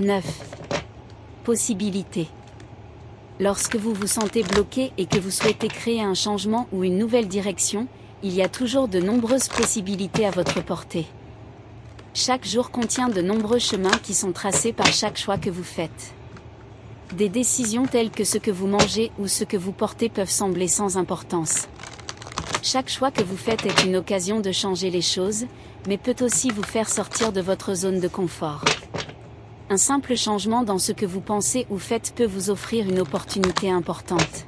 9. Possibilités. Lorsque vous vous sentez bloqué et que vous souhaitez créer un changement ou une nouvelle direction, il y a toujours de nombreuses possibilités à votre portée. Chaque jour contient de nombreux chemins qui sont tracés par chaque choix que vous faites. Des décisions telles que ce que vous mangez ou ce que vous portez peuvent sembler sans importance. Chaque choix que vous faites est une occasion de changer les choses, mais peut aussi vous faire sortir de votre zone de confort. Un simple changement dans ce que vous pensez ou faites peut vous offrir une opportunité importante.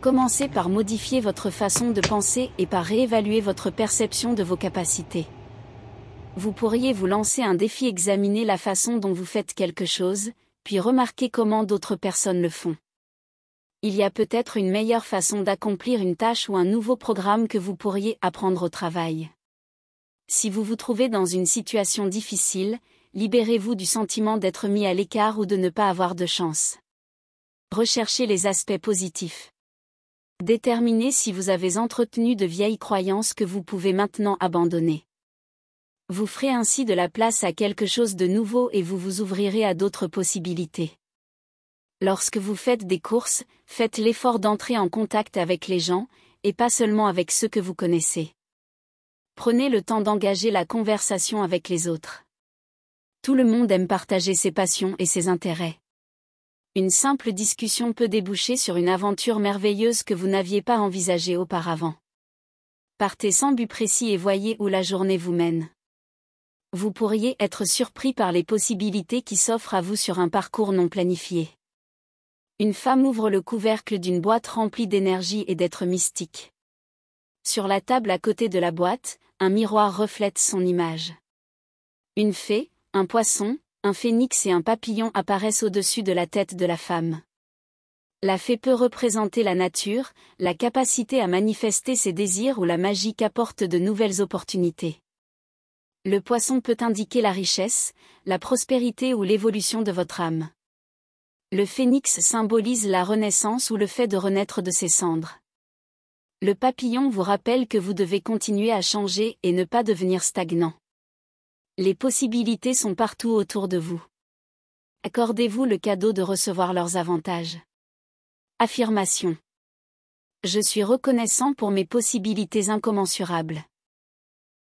Commencez par modifier votre façon de penser et par réévaluer votre perception de vos capacités. Vous pourriez vous lancer un défi examiner la façon dont vous faites quelque chose, puis remarquer comment d'autres personnes le font. Il y a peut-être une meilleure façon d'accomplir une tâche ou un nouveau programme que vous pourriez apprendre au travail. Si vous vous trouvez dans une situation difficile, libérez-vous du sentiment d'être mis à l'écart ou de ne pas avoir de chance. Recherchez les aspects positifs. Déterminez si vous avez entretenu de vieilles croyances que vous pouvez maintenant abandonner. Vous ferez ainsi de la place à quelque chose de nouveau et vous vous ouvrirez à d'autres possibilités. Lorsque vous faites des courses, faites l'effort d'entrer en contact avec les gens, et pas seulement avec ceux que vous connaissez. Prenez le temps d'engager la conversation avec les autres. Tout le monde aime partager ses passions et ses intérêts. Une simple discussion peut déboucher sur une aventure merveilleuse que vous n'aviez pas envisagée auparavant. Partez sans but précis et voyez où la journée vous mène. Vous pourriez être surpris par les possibilités qui s'offrent à vous sur un parcours non planifié. Une femme ouvre le couvercle d'une boîte remplie d'énergie et d'êtres mystiques. Sur la table à côté de la boîte, un miroir reflète son image. Une fée, un poisson, un phénix et un papillon apparaissent au-dessus de la tête de la femme. La fée peut représenter la nature, la capacité à manifester ses désirs ou la magie apporte de nouvelles opportunités. Le poisson peut indiquer la richesse, la prospérité ou l'évolution de votre âme. Le phénix symbolise la renaissance ou le fait de renaître de ses cendres. Le papillon vous rappelle que vous devez continuer à changer et ne pas devenir stagnant. Les possibilités sont partout autour de vous. Accordez-vous le cadeau de recevoir leurs avantages. Affirmation. Je suis reconnaissant pour mes possibilités incommensurables.